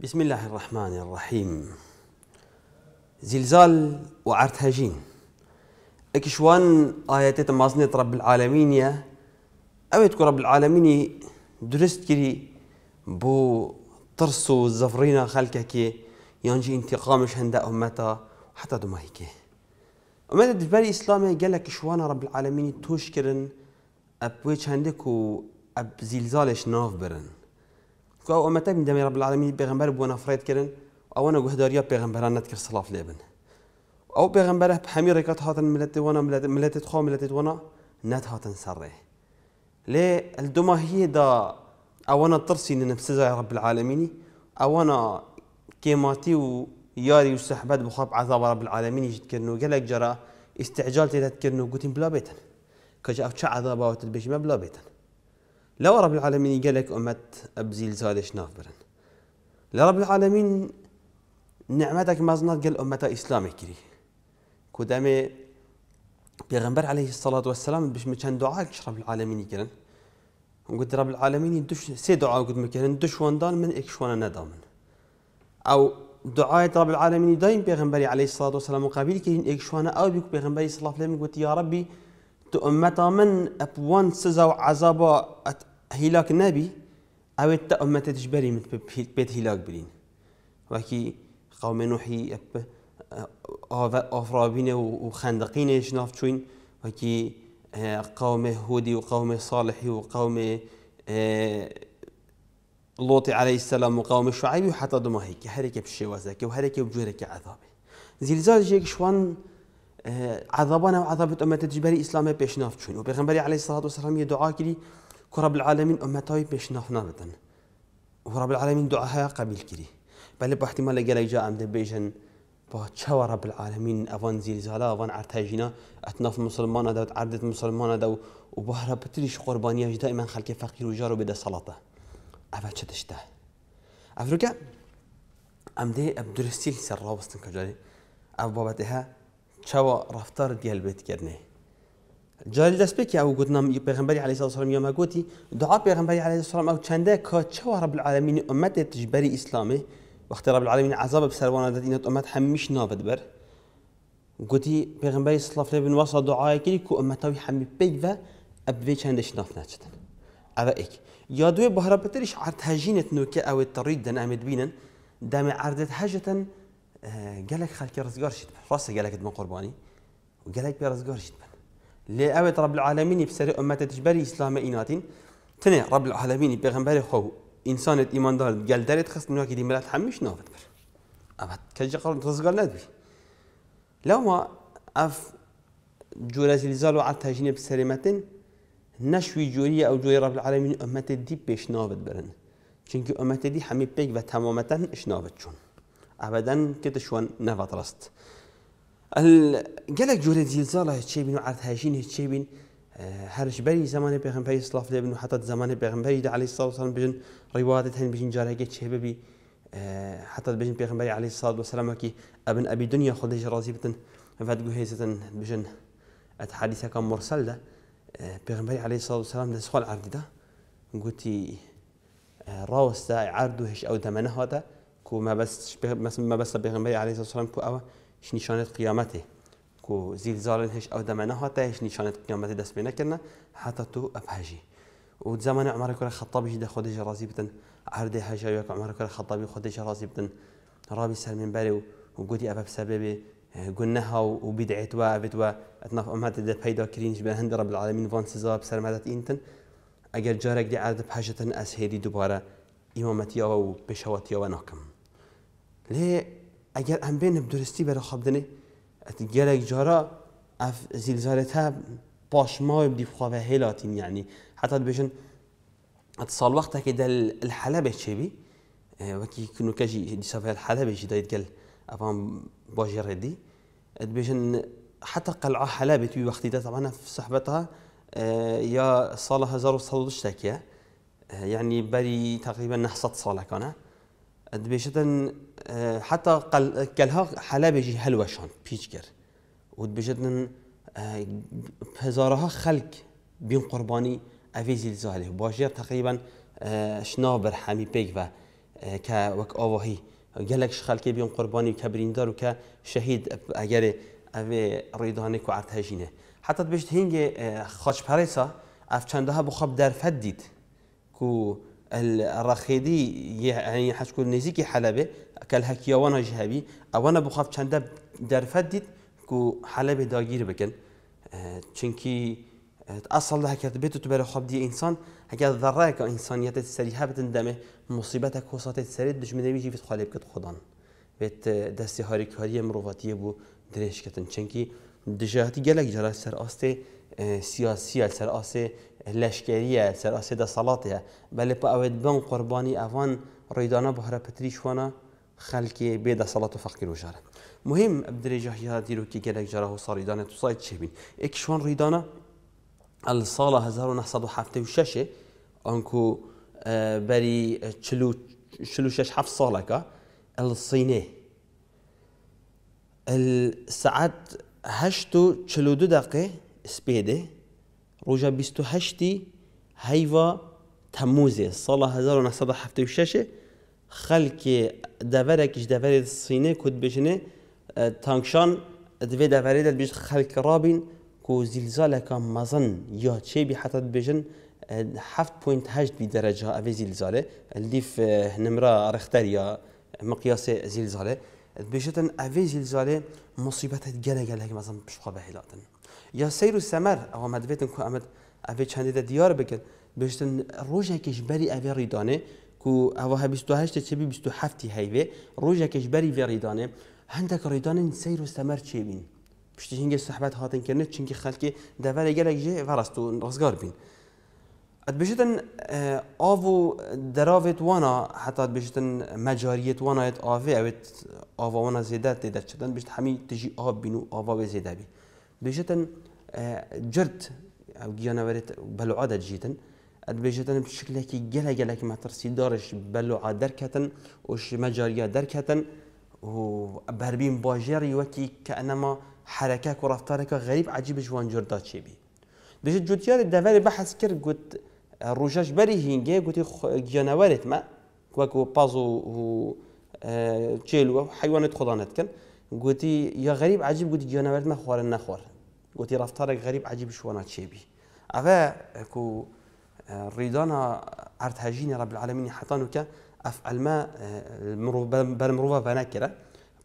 بسم الله الرحمن الرحيم زلزال وعرت هجين اكشوان آياتي تمازنة رب العالمين يا اويتكو رب العالمين درست كري بو ترسو زفرينا خلقه كي ينجي انتقامش هندا امتا حتى دوما هيك امتا دجبالي اسلامي قالك شوانا رب العالمين توشكرن اب ويش هندك اب زلزالش ناف برن كو چکو ئەو ئەمە تەبین دەمێ ڕب العالمین پێغمبەر بووە نەفرێت کردن ئەوەنە گوهداریا پێغمبەران نەتکرد سلاف لێبن او بيغمبر بحمير ڕێکات هاتن ملت وانا ملت ملەتێت ملت وانا نت هاتن سره لي الدما هي دا او انا ترسي ان نفسزای ڕب رب العالمين او انا كيماتي وياري وسحبات بخاب عذاب رب العالمين جدکردن و گەلێک جرا استعجال تێدەتکردن و گوتین بلا بێتن کەجا ئەو چه عذاباوەت ما بلا بيتن لو رب العالمين قال لك أمت أبزيل زادش نافبرن رب العالمين نعمتك زنات قال أمتا إسلامي كري كدامي بيغنبر عليه الصلاة والسلام بش مكان دعاء رب العالمين كرن قلت رب العالمين دش سي دعاء قد مكان دش دان من إكشوانا ندامن أو دعاء رب العالمين دايم بيغنبري عليه الصلاة والسلام مقابل إكش إكشوانا أو بيك بيغنبري صلى الله عليه وسلم قلت يا ربي تو امتا من ابوان سزا وعذابا هلاك نبي او تا امتا تجبري من بيت هلاك برين وكي قوم نوحي اب اه، افرابين وخندقين شناف شوين وكي اه، قوم هودي وقوم صالحي وقوم اه، لوط عليه السلام وقوم شعيب وحتى دما هيك هركب الشوازك وهركب بجورك عذابي زلزال جيك شوان آه، عذابنا وعذاب أمة جبری الإسلام بيشناف شون و عليه الصلاه والسلام السلام كلي كرب العالمين أمة رب بيشناف امتای ورب العالمين دعاها قبيل كلي بل باحتمال احتمال جاء أمد امده با چه رب العالمین اوان زالا اوان ارتجینا اتناف مسلمان داد عدد مسلمان داد و با رب تریش قربانی قربانیاش دائما خلق فقیر و جارو بده صلاته اول چه تشته افروکه امده ابدرستیل سر راوستن کجاری او بابتها چاوە رفتار دیال بیت کردنه بێت کردێ جال دەستپێکی ئەو گوتنام پیغمبری علیه السلام یمە گوتی دعا پێغمبەری علی سلام ئەو چەندە کە چاوە رب العالمین امت تجبری اسلامه وقت رب العالمین عذاب داد دەدینێت امت همیش نابد بر گوتی پێغمبەری سلاف لێ بن وەسە دعایەکری کو ئەمەتەوی هەمی پێیە ئەبێ چەندەش ناف ناچێتن یادوی ئیک بترش دوێ بەهرەبەتریش عرتهژینێت نوکە ئەوێ دن دەنامێت بینن دامێ عرضت هجتن گەلێک خەکی ڕزگەڕشت ڕاستە گەلەکت بە قوربانی و گەلێک پێ ڕزگەڕشت بن لێ ئەوێت ڕب العالمینی پسەر ئەمەتە تشبەری ئیسلامە ئیناتین تنێ ڕب العالمینی پێغمبەری خۆ ئینسانێت ئیماندار گەل دەرێت خست نوکی دیمەلات هەمیش ناوت بر ئەمەت کەجی قڕ ڕزگار نەدوی لەوما ئەف جورە زیلزال و عتەژینە بسەرێمەتن نشوي جوري أو جوري رب العالمين أمة دي بيش ناوت برن چونکی ئەمەتە دی هەمی پێک بە تەمامەتەن شناوت چون ئابدەن کردە شوۆن نەڤڕست. گەلێک جوورە جیلزاڵە هەچێبین و ئارتهژین هەچێبین هەرشبەری آه، زمانی پێخمپەری سلاف لێبن و حتا زمانی پێغمبەری دا علی ساوسان بژن ڕیوادت هەن بژین جارێگە آه، حتى بجن بيغم بري عليه الصلاة والسلام سلامەکی ابن ابي دنيا خودێژ رازي بتن بجن اتحادثة كان مرسل ده آه، بيغم بري عليه الصلاة والسلام سلام دەسخۆل عردیدا گوتی ڕاوەستا عرد عرضه هش ئەو دەمەنەهاتە کو مەبەستە الصلاه علیسەسلام کو ئەوە هیچ نیشانێت قیامەتی کو زیلزارن هش او دەمەە هاتە ايش نشانه قیامەتی دەست پێ نەکردە حتا تو ئەپهژی و زمانە عمر کوە خەتابیش دە خۆدەژ ڕازی بتن هەردێ هەژاویەک عمر کوە خەتابی خۆدەژ ڕازی بتن ڕابی سەرمنبەری و و گوتی ئەبە سەبێبێ اه، گونەها و بیدعێتوە ئەبێتوە ئەتناف ئەماتە دە پەیداکرینش بە هەندە ڕب العالمین وان سزا بسەرمەدەت ئینتن ئەگەر جارێک دی عادە پاشتن دوباره دووبارە او و او ناکەم. لێ ئەگەر ئەم بێنە درستی بەرەخە بدنێ گەلێک جارە ئەف زیلزارێت تا پاشماوی بدی بخواابە هێلاتین یعنی حتا بێژن ئەتصال وەختەکە دە الحەلەبێ چێبی اه، وەکی کنوکەژی دیسافە حەلەبێکی دایت گەل ئەوان باژێ ڕێدی بێژن حتى قلعة حلابة في وقتي ده طبعا في صحبتها يا اه، صالة هزار وصل يعني بري تقريبا نحصت صالة كان أدبيشة حتى كلها حالا بيجي هلوشان پیچ وتبجدن آه، هزارها خلق بين قرباني اوي زلزاله باجير تقريبا آه، شنابر برحمي بيك و كا آه، وك اواهي قالك ش خلق بين قرباني كبرين دار که شهيد اگر اوه ريدانك که حتى حتی بشت هنگ خاچپریسا اف چنده ها بخواب در فد دید که الرخیدی یعنی حشکو نزیکی حلبه کل هکی کەلهکیەوەە ژهەوی ئەوەنە بخوااب چەندە دەرفەت دیت و به داگیر بکن چونکی اصل ده بتو خواب ئەسەڵ لە هەکرد بێت و تو بەرە خەبدی ئینسان هەکات دەڕایەکە ئینسانیەتێت سەری هەبتن دەمێ مصیبەتە کۆساتێت سەرێت دژمنەویژی بێت خالێ بکرد خۆدان بێت دەستی بو درش کتن چونکی چەندکی دژاتی گەلێک سر آسته سیاسی سیاسیە سەر ئاسێ لەشکێریە سەر ئاسێ دەسەڵاتەیە بەلێ پە ئەوێت بان قربانی ئەوان ریدانه بهره پتریش وانه خەلکی بێدا مهم أبدري فەقیر و ژارە مهم ئەب درێژەهیا دیرۆکی گەلێک جارە و ساریدانێت و سایت چێبین ئێکشوان ڕیدانە ئەل ساڵە 1976 ئەنکو شلو شاش ساڵەکە صالة كا سعات هەشت هشتو شلو دو هشتي سپێدێ تموزي الصالة هزارو نحصد ساڵە وشاشة دوره کش دوره سینه کود بژنێ تانکشان دوی دوره دل دەڤێ دەبیش رابین کو زلزال زیلزالەکە مزن یا چه بی حتت بێژن 7.8 دەرەجا اوی زلزاله لیف نمرا یا مقیاس زلزاله ڕختەریا مقیاسێ زیلزالێ بێژتن ئەێ زیلزالێ مصیبەتت مزن بشقا به بەهێلاتن یا سیر و سمر ئەوە مدویتن که امد اوی چندی دیار بکرد بشتن کش بری اوی ریدانه کو ئەوە هە 28 چبی 27 هەیوێ ڕۆژێکش بەری ڤێڕیدانێ هەندێک ڕێدانن سیر و سەمەەر چێبین پشتی هینگە سەحبەت هاتنکردن چینکی خەلکی دەڤەرە گەلێک ژێ ڕاست و ڕزگار بین. بژتن ئاو و دەراوێت وانە هەتات بژتن مەجاریت وانایەت ئاێ ئەوێت ئاواوانە زێدە تێدەچدن بشت تجی آب بینو اه، آو و ئاواێ زێدەبی. بژتن جرد گیانه ورد بلعاده جیتن ئەدبێژێتن شکلێکی گەلە گەلێک مەترسی دارش بەلوعا دەرکەتن و شمەجاریا دەرکەتن و بەربیم باژێری وەکی کە ئەنەما حرەکە و ڕفتارێکە غەریب عجیب جوان جوردا چێبی دژێت جوتیاری دەوەری بەحەس کرد گوت ڕژەش بەری هینگێ گوتی گیانەوەرێت مە وەکو پاز و چێلووە حیوانت يا غريب عجيب غەریب جانوارت ما خوار خوارن نەخوار گوتی غريب عجيب عجیب تشيبي افا كو حطانو كا ڕبلعاالمینی حتانوکە ئەفعلمە بەر بيش بەنەکرە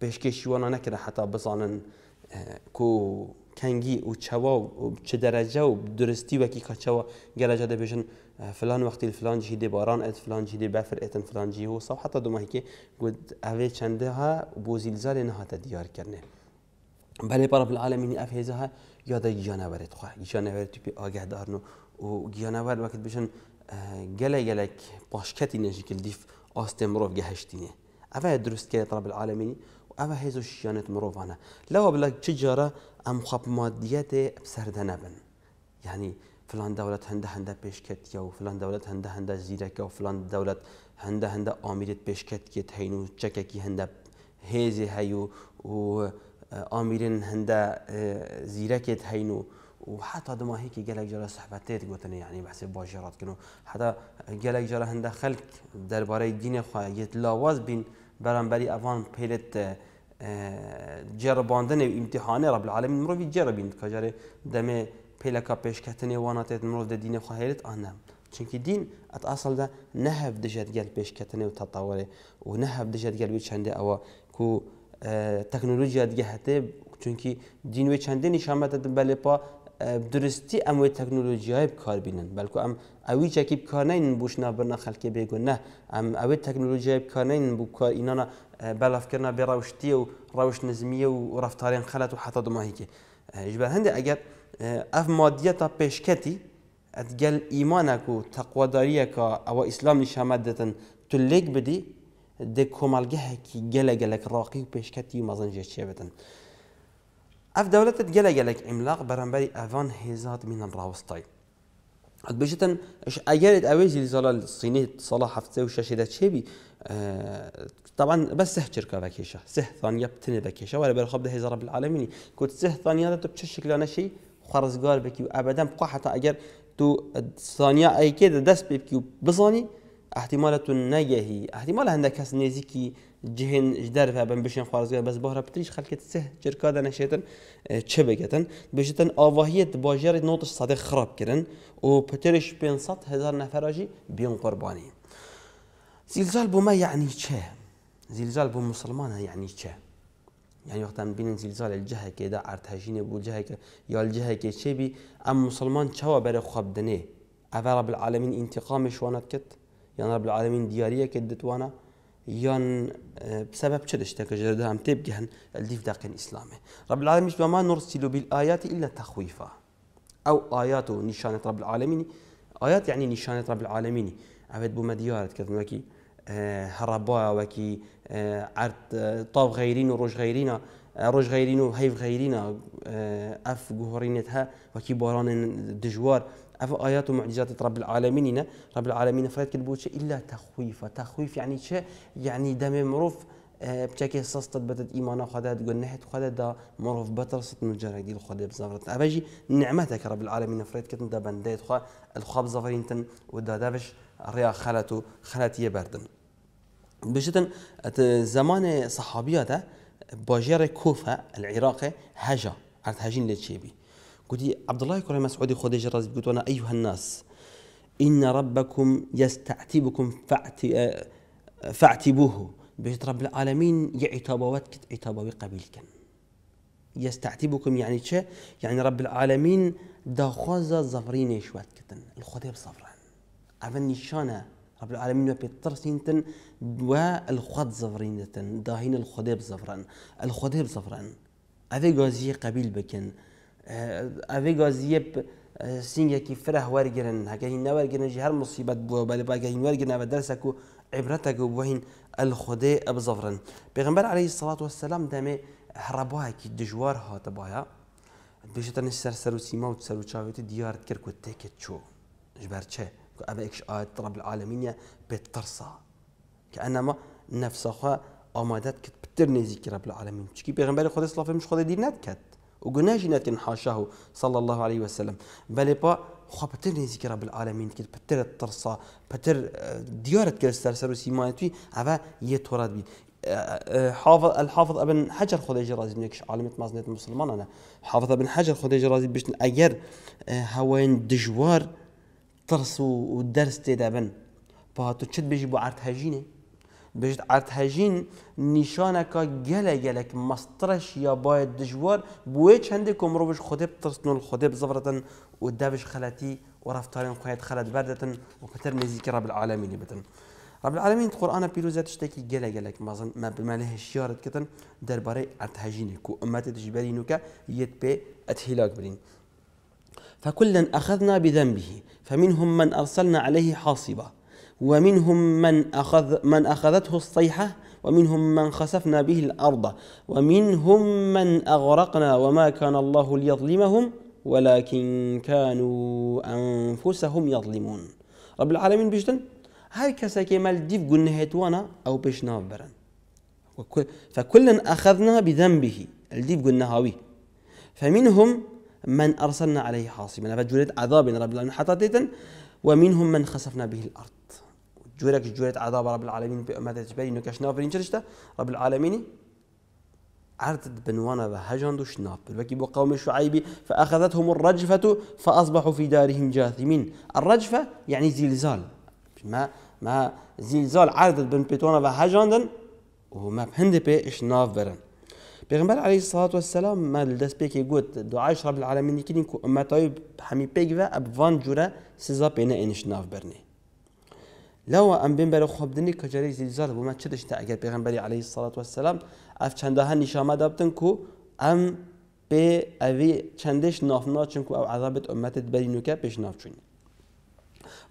پێشکێشیوانە نەکرە حتى بزانن كو كانجي و چەوا و تشدرجا و درستي وكي کەچەوە گەرەجە دەبێژن فلان الفلان جي دي باران ئەت فلانجی دێ بەفر ئێتن فلانجی و سا حتا دوماهیکێ گوت ئەوێ چەندەها بۆ زیلزارێ نەهاتە دیارکردێ. بەێ پڕ العالمینی ئەفهێزەها یادە گیانەوەێت خوا گیانەوێت توپی ئاگەدارن و و وقت وەکت بژن گەلە پاشکتی پاشکەتی نێژیکل دیف ئاستێ مرۆڤ اوه درست که طلب العالمینی و ئەوە هێز و شیانێت مرۆڤانە لەوە بڵێ چ جارە ئەم خەپ مادیەتێ سەردە یعنی فلان دولت هنده هنده پێشکەتیە یا فلان دولت هنده هنده زیرک یا فلان دەوڵەت هنده هەندە ئامیرێت پێشکەتکێت هەین و چەکێکی هنده هێزی هیو و ئامیرن هنده زیرەکێت هینو و وحتى دما هيك قالك جرى صحبتات قلتني يعني بحسب باجرات كنو حتى قالك جرى هندا خلق درباره دين خو يتلاواز بين برانبري افان بيلت آه، جرباندن امتحان رب العالمين مرو في جربین کجاره دم پیلکا وانا تيت مرو ده الدين خو هيلت آنم چونکی دین ات اصل ده نهب دجت گل پیشکتنی و تطوره و نهب دجت گل چنده اوا کو آه، تکنولوژیا دیگه هته چونکی دین و چنده نشامت بله پا درستی اموی تکنولوژی های بکار بینن بلکه ام اوی چکی بکار نین بوش نبرنا خلکی بگو نه ام اوی تکنولوژی های بکار نین بکار اینانا بلاف کرنا به روشتی و روش نظمیه و رفتارین خلط و حتی دماهی که جبه هنده اگر اف مادیتا پیشکتی اتگل ایمانک و تقواداریه که او اسلام نشامد دتن تلیک بدی ده کمالگه هکی گلگلک راقی و پیشکتی و مزنجه چه بدن اف دولت gelek عملاق برانبري افان هيزات من الراوستاي قد بيجتن اش اجرت اويز لزال الصيني صلاح حفته وشاشة شبي أه طبعا بس سه شركة باكيشة سه ثانية بتني باكيشا ولا بالخب ده هزار بالعالميني كنت سه ثانية ده بتشكل انا شيء خرزقار بكي ابدا بقى حتى اجر تو ثانية اي كده دس بكي بزاني احتمالات نجهي احتمال هندك هس نيزيكي جهن جدار بن بشن خارزگار بس بهر پتریش خلقت سه چرکا دن شیتن اه، چه بگتن بشتن آواهیت باجر نوتش صادق خراب کردن و بين صد هزار نفراجی بیان قربانی زلزال بوما يعني چه زلزال بو مسلمان يعني چه يعني وقتا بين زلزال الجهه كده ارتهاجين بو جهه يا الجهه كده بي ام مسلمان چوا بر خبدنه أفا رب العالمين انتقامش وانت كت يعني رب العالمين دياريه كدت وانا یان آه، بسبب چرشته که جرده هم تیب گهن الدیف داقین اسلامه رب العالمین وما نرسل بالآیات الا تخویفا او آیات و نشانه رب العالمین آیات یعنی نشانه رب العالمین عبد بوما دیارت کردن وکی آه، هربا وکی آه، عرد طاب غیرین و رج غیرین رج غیرین و حیف غیرین اف گوهرینت ها وکی باران دجوار اف آيات ومعجزات رب العالمين رب العالمين فريد شيء إلا تخويف تخويف يعني شيء يعني دم مروف آه، بشكل صست بدت إيمانا خدا تقول نحت خدا دا مروف بترصت من جرى دي الخدا بزفرت أبجي نعمتك رب العالمين فريد كتن دا بندات خا الخاب زفرين تن ودا دافش ريا خلتو خلتي بردن بشتن زمان صحابية ده باجر كوفة العراقي هجا عرفت هجين لتشيبي قلت عبد الله كريم مسعودي خديجه الرازي قلت انا ايها الناس ان ربكم يستعتبكم فاعتبوه بيت رب العالمين عتاب وقبيل قبيلك يستعتبكم يعني شيء يعني رب العالمين داخوزا زفرين شوات كتن الخدي بصفران أفن نشانة رب العالمين وبيتر سينتن والخد زفرين تن داهين الخدي بصفران الخدي بصفران هذا قازي قبيل بكن اوی آه، گازیه فره فرە هکه هەگەی نەوەرگن جی هر مصیبت بووە بەلێ باگەین وەرگنەوە دەرسەک و عبرەتەگە بووین ئەلخودێ ئەبزەڕن پێغمبەر عەی سڵات و سەسلام دەمێ هەڕەبایەکی دژوار هاتە باە بژێتەن سەر سر و سیما و سر و چاوێتی دیارت کرد و تێکت چوو ژبەر چێ ئەمە ئەش ئاەت ڕب العالمینە پێت ترسا کە ئەنەمە نەفسەخوا ئامادەت کرد پتر نێزیکی ڕب العالمین چکی پیغمبر خودی سڵافێ مش خودی دی نەکرد وقلنا جنة حاشاه صلى الله عليه وسلم بل با خو بتر نزيك رب العالمين كده بتر الترصة بتر آه، ديارة كده سرسر وسيمانتوي عفا يتورد بي آه، آه، حافظ الحافظ ابن حجر خديج رازي نكش عالمة مازنة المسلمان أنا حافظ ابن حجر خديج رازي بيش أجر هوين دجوار ترس ودرس تدابن بهاتو تشد بيجي بو عرت هجينه بجد عرض هجین نشانکا گله گلک مسترش یا باید دشوار بوی چندی که مروبش خودب ترسنون خودب زبرتن و خلاتي خلطی و رفتارین خواهد بردتن و کتر نزیکی رب العالمینی بتن رب العالمین قرآن پیروزه تشتکی گله گلک مازن ما بماله شیارت کتن درباره عرض هجینی که امت دجبری نوکا ید به برین فكلا أخذنا بذنبه فمنهم من أرسلنا عليه حاصبا ومنهم من أخذ من أخذته الصيحة ومنهم من خسفنا به الأرض ومنهم من أغرقنا وما كان الله ليظلمهم ولكن كانوا أنفسهم يظلمون رب العالمين بيشتن هاي کسی که ديف گونه او بيشنا برن فكلا أخذنا بذنبه الديف قلنا هاوي فمنهم من أرسلنا عليه حاصبا فجلد عذاب رب العالمين حطاتيتا ومنهم من خسفنا به الأرض جورك جورت عذاب رب العالمين بأمدت بينو كشناف رين شرشتا رب العالمين عرضت بنوانا بهجان دو شناف بلوكي بو قوم شعيب فأخذتهم الرجفة فأصبحوا في دارهم جاثمين الرجفة يعني زلزال ما ما زلزال عرضت بن بيتونا بهجان وما بهند بي شناف برن پیغمبر عليه الصلاة والسلام ما دست پیک گوت دعایش رب العالمين کنین كو أمتاوي بحمي بيكي و اب وان جوره سزا پینه انشناف برنه لەوە بين بين بەرە خۆبدننی کە جەرەی زیزار بوومە چ بين ئەگەر پێغمبەری عليه سڵات وسلام ئەف چەندەها نیشامادا بتن و ئەم پێ ئەوی چەندێش نافنا چونکو ئەو عذابێت ئەمەتت بەری نوکە پێش نافچوین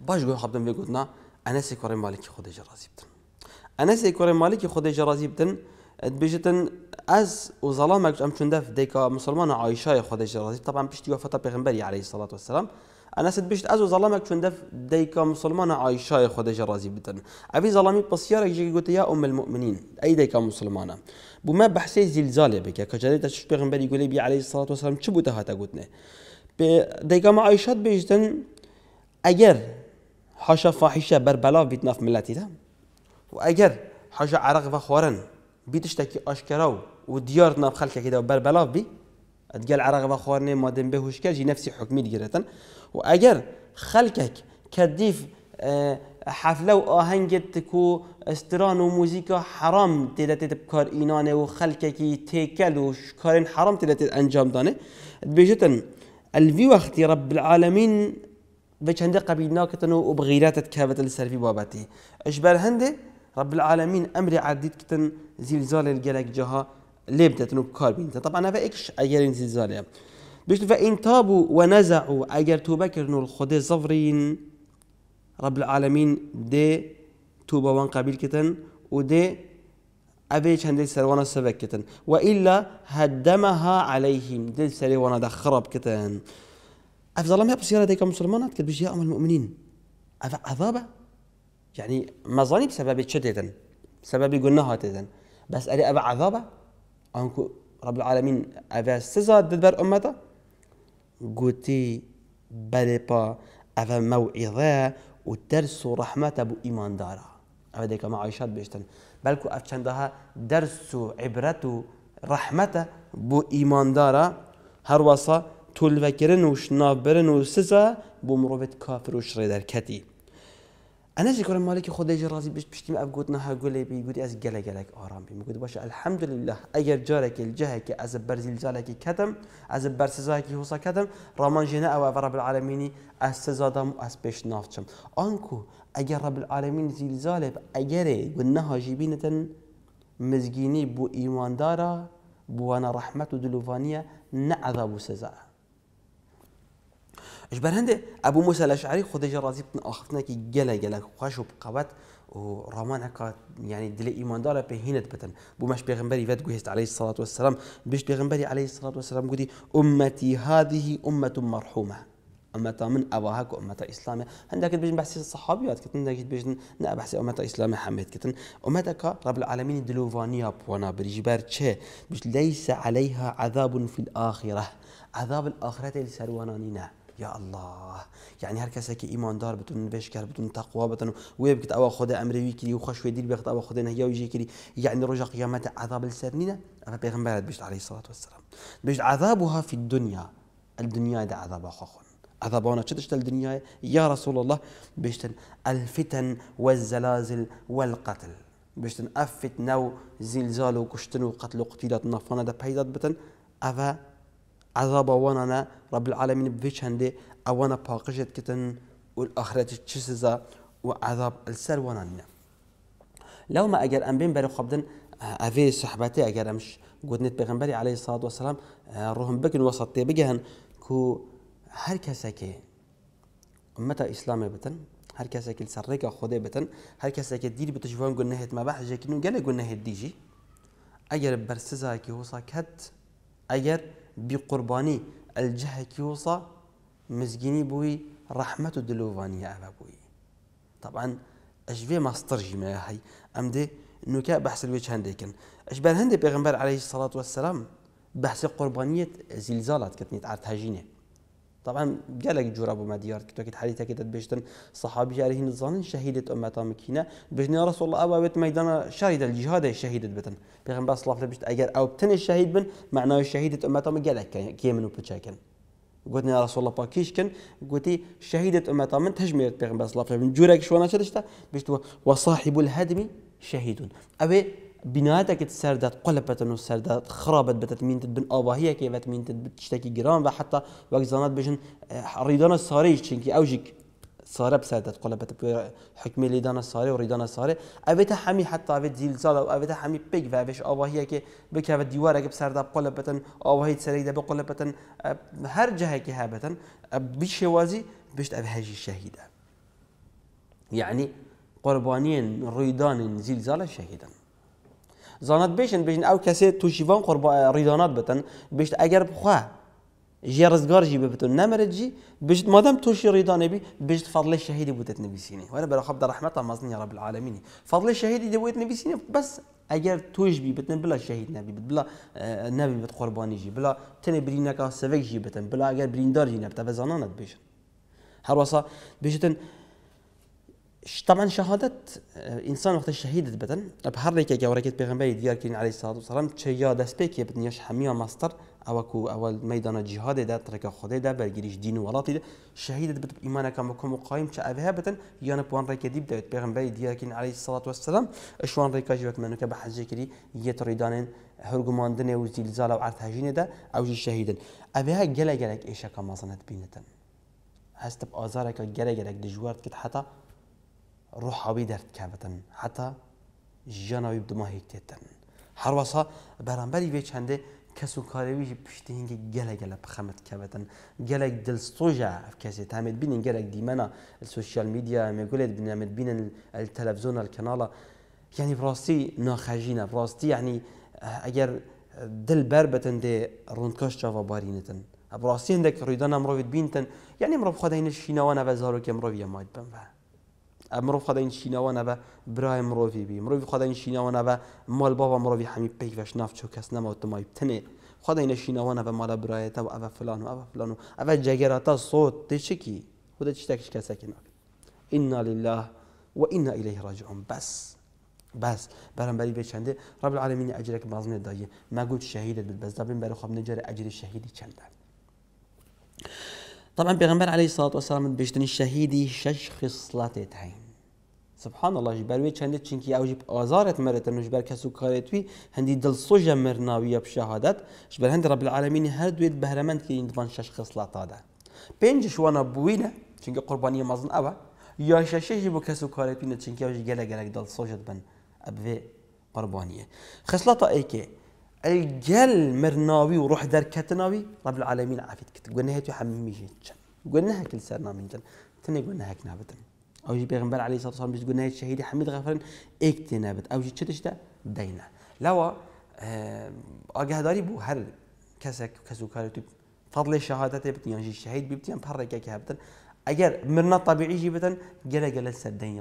باش گوێ خەبدن بێ گوتنا ئەنەسی کۆڕی مالکی خۆدەی ڕازی بتن ئەنەسی کۆڕی مالك خۆدەی ڕازی بتن بێژتن ئەس و زەڵامێک ئەم چوندە دیکە مسلمانە عیشای خۆدەی ڕازی تاپان بين وەفەتە پێغمبەری عليه الصلاه والسلام انا ست بشت ازو ظلمك شون دف ديكا مسلمانة عايشة خدج رازي بتن ابي ظلمي بصيارة يجي قلت يا ام المؤمنين اي ديكا مسلمانة بما بحسي زلزالة بك يا كجالي تشوف بغنبري يقول بي عليه الصلاة والسلام چبو بوده هاتا قلتنا ديكا ما عايشة بيجتن اگر حاشا فاحشة بربلا بيتنا في ملاتي ده واگر حاشا عرق وخورن بيتشتكي اشكراو وديارنا بخلقك كده بربلا بي اتقال عرق وخورن ما دم بهوش كاجي نفسي حكمي دقيرتن واگر خلقك کدیف حفله و آهنگت کو استران و موزیکا حرام تیدت بکار اينان و خلککی تیکل و کارین حرام تیدت انجام داني بجتن الفي وقت رب العالمين بچنده قبیلنا کتن و بغیرتت کهوت السرفی بابتی اجبر هنده رب العالمين امر عدید کتن زلزال الگلک جها لبدتن و بکار بینتن طبعا هفه اکش اگر این زلزاله بيشت فإن تابوا ونزعوا أجر توبة كرنو الخدي زفرين رب العالمين دي توبة وان قبيل كتن ودي أبيش هندي سروانا سبك كتن وإلا هدمها عليهم دي سلوانا دخرب كتن أفضل ما بصيرة ديك مسلمانات كتبش يا أم المؤمنين عذابة يعني ما ظني بسبب شدة بسبب قلناها تدن بس أري أبا عذابة أنكو رب العالمين أبا سزاد دبر أمته قوتي بەرێپا ئەە مەوعیڕەیە و دەرس و ڕەحمەتە بوو ئیماندارە ئەوە دێکەمە عیشات بشتن بەلکو ئەف چەندەها دەرس و عیبرەت و ڕەحمەتە بۆ ئیماندارە هەروەسە تولڤەکردن و شنابرن و سزە بۆ مرۆڤێت کافر و انا جي شكرا مالك خدای جرازی بیش پشتیم اف گوت نه قولي بي قولي از گله گله آرام بي گوت باشه الحمد لله اجر جارك الجهه که از برزیل جاله كتم از برسزا که حوسا کدم رامان جنه او رب العالمینی از سزادم از پیش نافتم انكو اجر رب العالمين العالمین زلزال اگر گنه جیبینتن مزجيني بو ایماندارا بوانا رحمت و دلوفانیه نه عذاب و اش برهنده ابو موسى الاشعري خديجه جرازي بن اخذنا كي جلا جلا خاش وبقبات ورمان هكا يعني دل ايمان دار به هنا بتن بومش بيغمبري فات عليه الصلاه والسلام بيش بيغنبري عليه الصلاه والسلام قدي امتي هذه امه مرحومه أمتا من أباهك وأمتا إسلامي عندك بيجن بحثي الصحابيات كتن عندك بيجن نا بحثي أمتا إسلامي حمد كتن أمتا رب العالمين دلوفانيا بوانا بريجبار تشي مش ليس عليها عذاب في الآخرة عذاب الآخرة اللي سروانانينا يا الله يعني هر کسی ايمان دار بتون بشکر بتون تقوا بتون وی بکت او خدا امروی کری و خوش دل بخت او خدا نهیا و کری یعنی يعني رجا قیامت عذاب السرنینه اما پیغمبرت بشت عليه الصلاه والسلام بشت عذابها في الدنيا الدنيا ده عذاب اخون عذابانا شتشت الدنيا يا رسول الله بشتن الفتن والزلازل والقتل بشتن افتنا وزلزال وكشتن وقتل وقتيلات نفانا ده بيضات بتن أفا عذاب وانا رب العالمين بفيش هندي اوانا باقشت كتن والآخرة تشسزا وعذاب السر وانا لو ما اجر ام بين بري خبدن افي صحبتي اجر امش قدنت بغنبري عليه الصلاة والسلام روهم بكن وسطي بجهن كو هر كساكي امتا اسلامي بتن هر كساكي که خودي بتن هر كساكي دير بتشوفون قلنا هيت ما بحجة كنو قلنا گونه هت دیجی اگر برسزا که هوسا کت بقرباني الجهة كيوصا مزجيني بوي رحمة دلوفانية أبا بوي طبعا اش ما استرجي ما هاي أم دي نوكا بحث الوجه هنديكن أجبال هندي بيغمبر عليه الصلاة والسلام بحث قربانية زلزالات كتنيت عرت جيني طبعا جالك جراب وما مديار كتو كت حديثه بيشتن صحابي عليه نظان شهيدت امتام كينا بجنا رسول الله ابا بيت ميدانا شهيد الجهاد شهيدت بتن بيغمبر صلى الله بيشت أجر او بتن الشهيد بن معناه شهيدت امتام جالك كيمنو بتشاكن قلت يا رسول الله باكيش كن قلت شهيدة أمتا من تجميرت بيغمبر صلى الله عليه وسلم جورك شوانا شدشتا بيشتوا وصاحب الهدم شهيد أبي سردت قلبت انه سردت خرابت خراپەت مين مینت بن ئاواهەیەکی بێت مینت شتێکی تشتكي بە وحتى وقت زانات بژن ڕیدانە آه، سارەی چینکی اوجيك صار بسردت قلبت حكمي ليدانا صاري وريدانا صاري أبيت حمي حتى أبيت زيل زالا أبيت حمي بيك فابش أو هي كي بك هذا الديوار كي بسرد قلبت أو هي تسريدة بقلبت هر جهة كي هابت بيش وازي بيش الشهيدة يعني قربانين ريدان زلزال شهيدا زانات بیشن بیشن او کسی تو شیوان قربا ریدانات بتن بیشت اگر بخواه جی رزگار جی ببتن نمرد جی بجد مادام توشي ريضاني بي بجد فضل الشهيد بوتت نبيسيني وانا بلا خبر رحمة مازن يا رب العالمینی فضل شهیدی دي بوتت نبيسيني بس اگر توش بی بتن بلا شهید نبی بلا اه، نبی بت قربانی جی بلا تن تني برينكا سفك جی بتن بلا اگر بريندار جي نبتا بزانانت بيش هر وصا بجدن طبعا شهادت آه، انسان وقت الشهيد بدن اب هر يا گورکت پیغمبر دیار کردن علیه الصلاه والسلام چه یا دست به که بدنیش حمیا او کو اول ميدان الجهاد ده ترک خدي ده برگیریش دين و ولاتی ده شهید بد كم قائم کم قایم بدن یا نه پوان ریکه دیب ده پیغمبر دیار الصلاه والسلام اشوان ريك جو منو که به يتريدان کری یت ریدان هرگماندن و زلزال و ده او شهیدن اوه گله گله ایشا کمازنت بينتن هست آزارک گله گله دجوارت كت حتى ڕوحاوی دەردکاوەتن حتا ژیانەوەی بدماهێک تێتن هەروەسا بەرامبەری بێ چندێ کەس و کارێویژی پشتهنگی گەلە گەلە پخەمت کەوەتن گەلێک دڵستۆژە ئەف کەسێت تامێت بینن گەلێک دیمەە سوسیال میدیا مێگولێت بنامێت بینن تەلەڤزۆن کەناڵە یعنی بڕاستی ناخەژینە بڕاستی یعنی ئەگەر اه، دل بەر بەتن دێ ڕوونکەش چاوەبارینتن بڕاستی هەندێک ڕوویدانە مرۆڤیت بینتن یعنی مرۆڤ خۆدەینە شینەوە نەبە زارۆکێ مرۆڤە مایت بم بە مرۆڤ خدای و نبا برای مرۆڤی بی مرۆڤ خدای و نبا مال بابا مرۆڤی هەمی پێیش نافچۆ کەس نەماوتمای تنێ خدای نەشینەوە نەبە تا و ئەە فلان و ئەە فلان و ئەە جەگەراتە سۆت تێچکی تکش کسا کەسەکی ناکە اینا لله اینا الیه راجعون بس بس برام بری به چنده رب العالمین اجرک بازنه دایه مگود شهیدت بس دبن برای خواب نجر اجر شهیدی چنده طبعا بيغمر عليه الصلاه والسلام بيشتني الشهيدي شش خصلت تعين سبحان الله جبال ويت شندت شنكي او جب أزارة مرت نو جبال كسو كاريتوي هندي دل سوج مرناوية بشهادات جبال هند رب العالمين هر دویت بهرمند کی اندوان شش خصلت هادا پنج شوانا بوينه شنكي قربانية مظن أبا يا شش جبو كسو کارت وی او جي گله گله دل سوجت بن اب قربانية خصلت ای الجل مرناوي وروح دركتناوي رب العالمين عافيتك قلنا هيك حميجن قلنا هك لسرنا من جل تني قلنا هيك نابت او جي بيغنبر عليه الصلاه والسلام بيقول هيك شهيد حميد غفرن ايك تنابت او جي تشتشتا دينا لوا آه، داري بو هر كسك کسی كارتو فضل الشهاده تبت يعني الشهيد بيبتين پر يعني رکه که مرنا طبيعي جی بتن گله گله سدین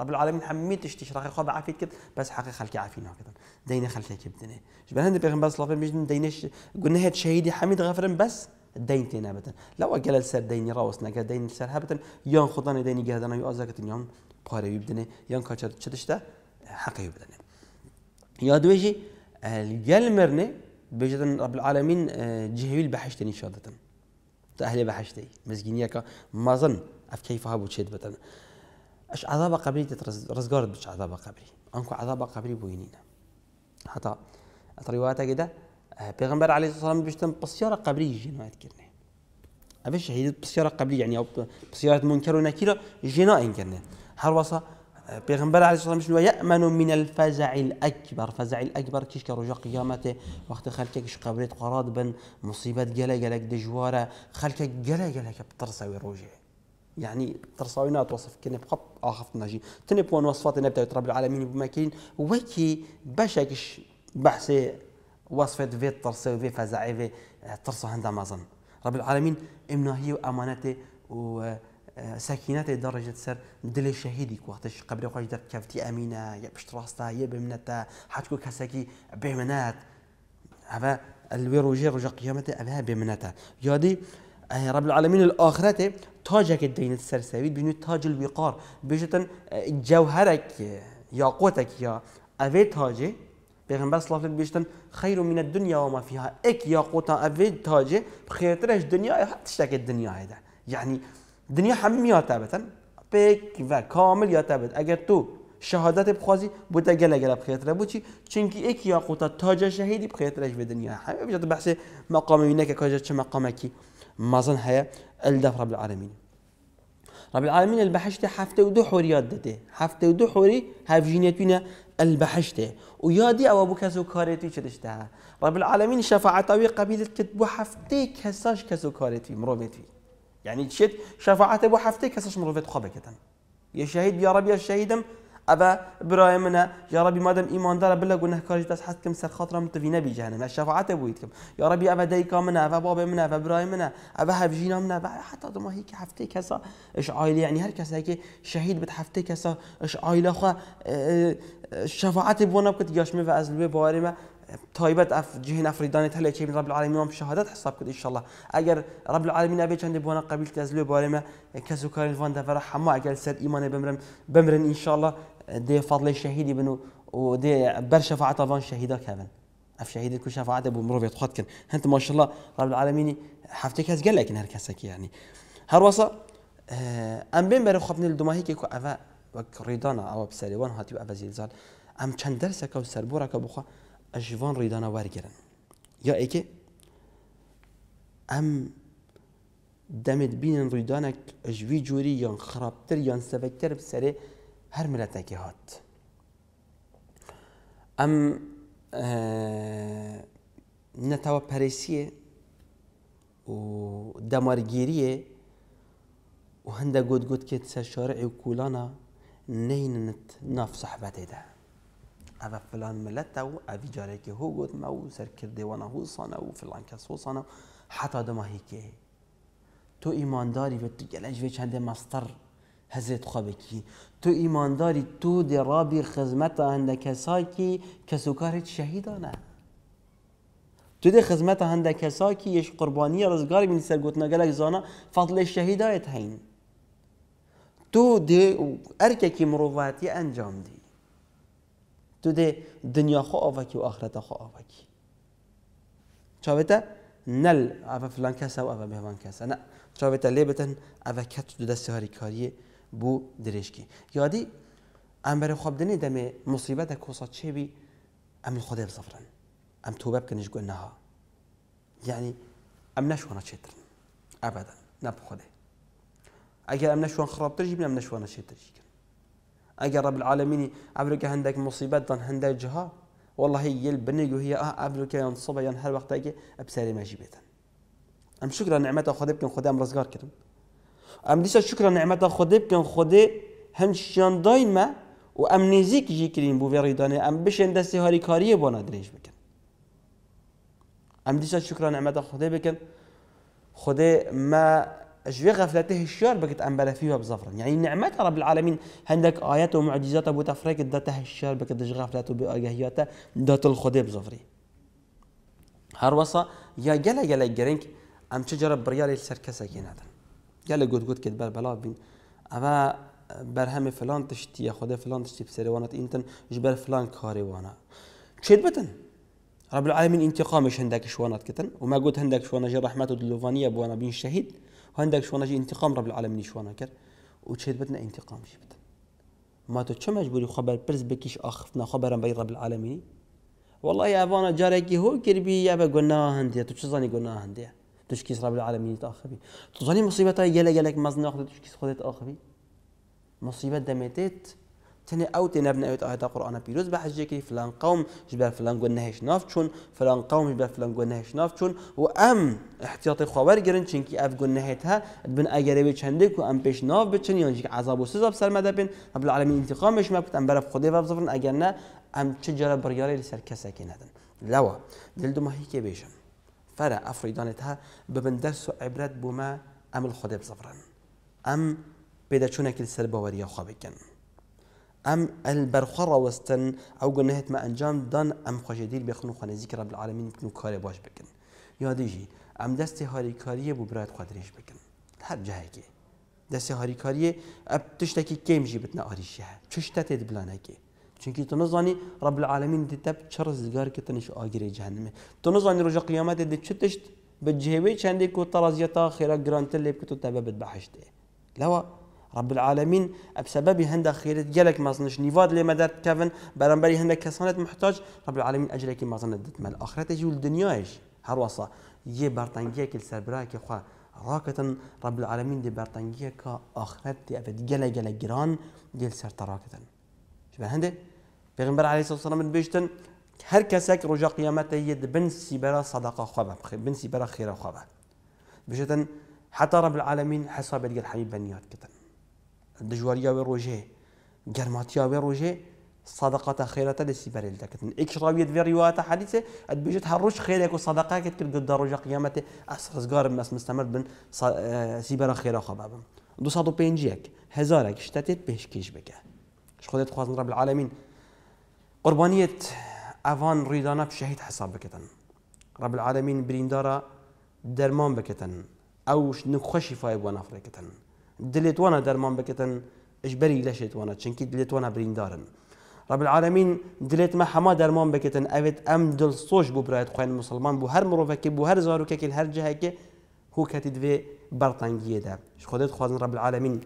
رب العالمين حميت تشتیش رخی خواب عافيت کرد بس حق خلقی عافی نکردن دین خلقی که شو جبهه هند بس صلی الله علیه و دینش گناه شهیدی حمید غفرن بس دين بتن لو أجل السر دين راوسنا قال دين السر هبتن يان خضان دين جهدنا يو يؤذك يوم بخاري يبدنا يان شدش ده حق يبدنا يا دوجي الجل مرني بجدن رب العالمين آه، جهيل بحشتني شادتن تأهلي بحشتي مسجين ياكا ما أف كيف هابو تشد بتنا اش عذابا قبری دت بش عذاب قبري انكو عذاب قبري بوينينا حتى حتی روایت آه، بيغمبر عليه الصلاة والسلام بيشتم بسيارة قبري جنوات كرنه اوه شهيد بسيارة قبري يعني او بسيارة منكر ونكيرة نکیر كرنه کرنه هر وصا آه، پیغمبر علیه السلام شنو یأمن من الفزع الاكبر فزع الاكبر كيش که قيامته وقت وقت خلکش قبرت قراد بن مصيبات گله گله دجواره خلقك گله گله بترسوي روجه يعني ترصاوينا توصف كنا بخب اخف ناجي تنبون وصفات نبدا رب العالمين بما كاين وكي باشاكش بحثي وصفة في ترسي في فزعي في ترسو هند امازون رب العالمين امنا هي امانته و آه، ساكنات درجة سر دل الشهيد كواتش قبل خوش در كفتي أمينة يا بشت راستا يا بمنتا حتكو كساكي بمنات هذا الويروجير رجا قيامته أبها بمنتا يادي آه، رب العالمين الآخرة تاجك الدين السرسوي بینوی تاج الوقار بیشتن جوهرك يا قوتک یا اوه تاجه پیغمبر صلی الله علیه بیشتن خیر من الدنيا وما فيها اک ياقوتا قوتا اوه تاجه خیرترش دنیا الدنيا هيدا يعني دنيا یعنی دنیا همه یاتبتن پک و يا تابت اگر تو شهادت بخوازي بوتا گله گله بخیرتره بو چی ايك ياقوتا قوتا تاج شهيدي بخیرترش به دنیا حمي بیشتن بحث مقام منك که چه مازن هيا الدف رب العالمين رب العالمين البحشتة حفتة و دو حوری یاد داده هفته و دو البحشته ويادي او أبو كسو کارتوی چدشته رب العالمين شفاعتاوی وي قبيلة كتبو حفتة كساش كسو کارتوی مروفتوی یعنی يعني چید شفاعت بو هفته کساش مروفت خواه بکتن يا شهيد يا رب يا شهيدم ئەە برای منە یاڕبی مادەم ئیماندارە بلە گونە کاری دەست حستکم سەر خاترم تڤینە بیجانم شەفاعتە بوویتکم یاڕبی ئەە دەیکا منە ئەە بابێ منە بە برای منە ئەە هەڤژینا منە بە حتا دما هیکی هەفتەی کەسا ش عیلی عنی هەر کەسێکی شەهید بت هەفتەی کەسا ش عیلەخوا اه، اه، شەفاعتی بۆ نەبکەت گەشمێ بە ئەزلوێ باوارێمە تایبەت اف جهنا فریدانێت هەلێ چی رب العالمين بە شهادت حساب ان شاء الله ئەگەر رب العالمین ئەبێ چەندێ بۆنە قبیل تەزلێ بارێمە کەس و کارین وان دەفەرە هەموو ئەگەر بمرن ئیمانێ بمرم بمرن انشاءالله دي فضل الشهيد بن ودي بر شفاعة فان شهيدا کردن اف شهيد كل شفاعة ابو مروی خود كن هنت ما شاء الله رب العالمين حفتك هز قال لك ان کسکی يعني هر آه، ام بين بر خبن الدماهی که کو وكريدانا او بسریوان هاتیو اوا زلزال ام كان درس کو سربورا کو خا اجوان ريدانا وارجرن يا ايكي ام دمت بين ريدانك اجوی جوري یا خرابتر یا سبکتر بسري هەر ملەتێکی هات. ام اه، نتوا پەرسیە و دمارگیریه و هەندە گود گود که تسر شارع و کولانا نینت ناف صحبته ده اوه فلان ملت او ملەتە جاره که هو گود ما و سەرکردێوانە هوسانە و فلان کس هو هۆسانە حتا که تو ایمانداری و تو گلنج و چنده مستر هزت خوابکی، تو ایمانداری تو درابی خدمت هنده کسایی که شهید کارت شهیدانه تو ده خدمت هنده کسایی که یش قربانی رزگاری بینی سر نگلک زانا فضل شهیدایت هین تو ده کی مروواتی انجام دی تو ده دنیا خو و آخرت خو چه چاویتا نل او فلان کسا و او بهمان کسا نه چاویتا لیبتن او کت دو دست هاری کاریه بو درشكي يادي امر خوب دني دم مصیبت کوسا چه ام الخدي بصفرن ام توبه بکنش قلناها يعني ام نشوانا چتر ابدا نب خدي اگر ام نشوان ترجي جیب ام نشوانا چتر اگر رب العالمين ابرك عندك مصيبه دان هندا جها والله هي البنية وهي اه ابرك يان صبا يان هر وقت اجي ابسالي ما جيبتن ام شكرا نعمت خدي بكن خدام رزقار ام دیسا شکر نعمت خدا بکن خدا هن شانداین ما و ام نزیک جی کریم بو وریدانه ام بشن دستی هاری کاریه بانا دریج بکن ام دیسا شکر نعمت خدا بکن خدا ما اجوي غفلته الشار بكت انبلا فيها بظفرا يعني نعمات رب العالمين عندك ايات ومعجزات ابو تفريك دته الشار بكت دج غفلته باجهياته دات الخدي بظفري هروسا يا جلا جلا جرينك ام تجرب بريالي السركسه كيناتن گله گوت گوت کت بر بلا بین اوا بر همه فلان تشتی یا خدا فلان تشتی بسری وانت اینتن جبر فلان کاری وانا چید بتن رب العالمين انتقامش هندك شوانات كتن وما قلت هندك شوانا جي رحمته دلوفانية بوانا بين شهيد هندك شوانا جي انتقام رب العالمين شوانا كر وتشهد بتن انتقام شي بتن ما تو تتشم مجبوري خبر برز بكيش اخفنا خبرا بين رب العالمين والله يا ابانا جارك هو كربي يا بقولنا هندية تشزاني قلنا هندية تشكيس رب العالمين آخبي تظني مصيبة يلا ما مزن أخذ تشكيس خذت آخبي مصيبة دمتت تنه او تنه ابن ايت آیت قرآن بيروز به حجه فلان قوم جبر فلان گو نهش ناف چون فلان قوم جبر فلان گو نهش ناف چون و ام احتیاط خواهر گرن چون اف گو نهت ابن بن اگره به چنده که ناف بچن یا که عذاب و سزاب سر مده بین رب انتقام مش مبکت ام برف خوده و بزفرن اگر نه ام چه جرب بریاره لسر کسکی ندن لوا دل دو ماهی که بیشم فرا ئەفریدانێت ها ببن درس و عیبرەت بوومە ئەم خودێ بزفرن ئەم پێدەچوونێکی سەر بەوەریە خوا بکەن ام ئەل وستن او ئەو ما انجام دان ئەم خۆشێدیر بخن و خۆنێزیکە ڕب العالمین بکن و کارێ باش بکن ام ئەم دەستی هاریکاریە بو برات خوادرێش بکن هەر جاهێکی دەستی هاریکاریە ئەب اب کێمژی بتنە ئاریشیە چ شتە تێ بلانەکەی چونکی تو نزانی رب العالمین دی تب چر زگار که تنش آگیری جهنمه تو نزانی رجا قیامت دی چه تشت به جهوی چندی که ترازیتا خیره گرانتر لیب که تو تبه بد لوا رب العالمین اب سببی هند خیرت گلک مازنش نیواد لی مدرد کفن برانبری هند کسانت محتاج رب العالمین اجره که مازنت دیت مل آخرت جول دنیایش هر واسا یه برطنگیه که سربراه که خواه راکتا رب العالمین دی برطنگیه که آخرت دی افت گلک گلک گران دیل سر تراکتا شبه هنده؟ پیغمبر علیه پێغمبەر علی سەڵم بشتن هەر کەسێک ڕۆژە قیامەتە یەت بنسی بەرە سەداقا خۆبە بنسی بەرە خیر خواب بشتن حتی رب العالمین حساب دیگر حسا بەلگەر حەمی بەنیات کردن دژواریاوێ ڕۆژێ گەرماتیاوێ ڕۆژێ صدقة خيرة لسي بريل لكن إيش راوية في رواية حديثة أتبيجت هالرش خيرك وصدقة كتكر قد درجة قيامتي أسر صغار مس مستمر بن سيبرا خيرة خبابم دو صادو بينجيك هزارك شتاتت بيش كيش بك شخدت خوازن رب العالمين قربانية أفان ريدانا بشهيد حساب بكتن رب العالمين بريندارا درمان بكتن أو نخشي فايب وانا فريكتن دليت وانا درمان بكتن اجبري لشت وانا چنكي دليت وانا بريندارن رب العالمين دليت ما حما درمان بكتن أبد أم دل صوش بو برايت خوين مسلمان بو هر مروفك بو هر زاروكك هر جهك هو كتدوي برطانجية ده خدت خوازن رب العالمين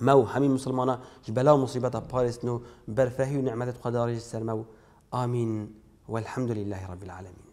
مو همي مسلمانا جبلاو بەلا مصیبەتە پارێستن و بەرفەهی و نعمەت خداریش والحمد لله رب العالمين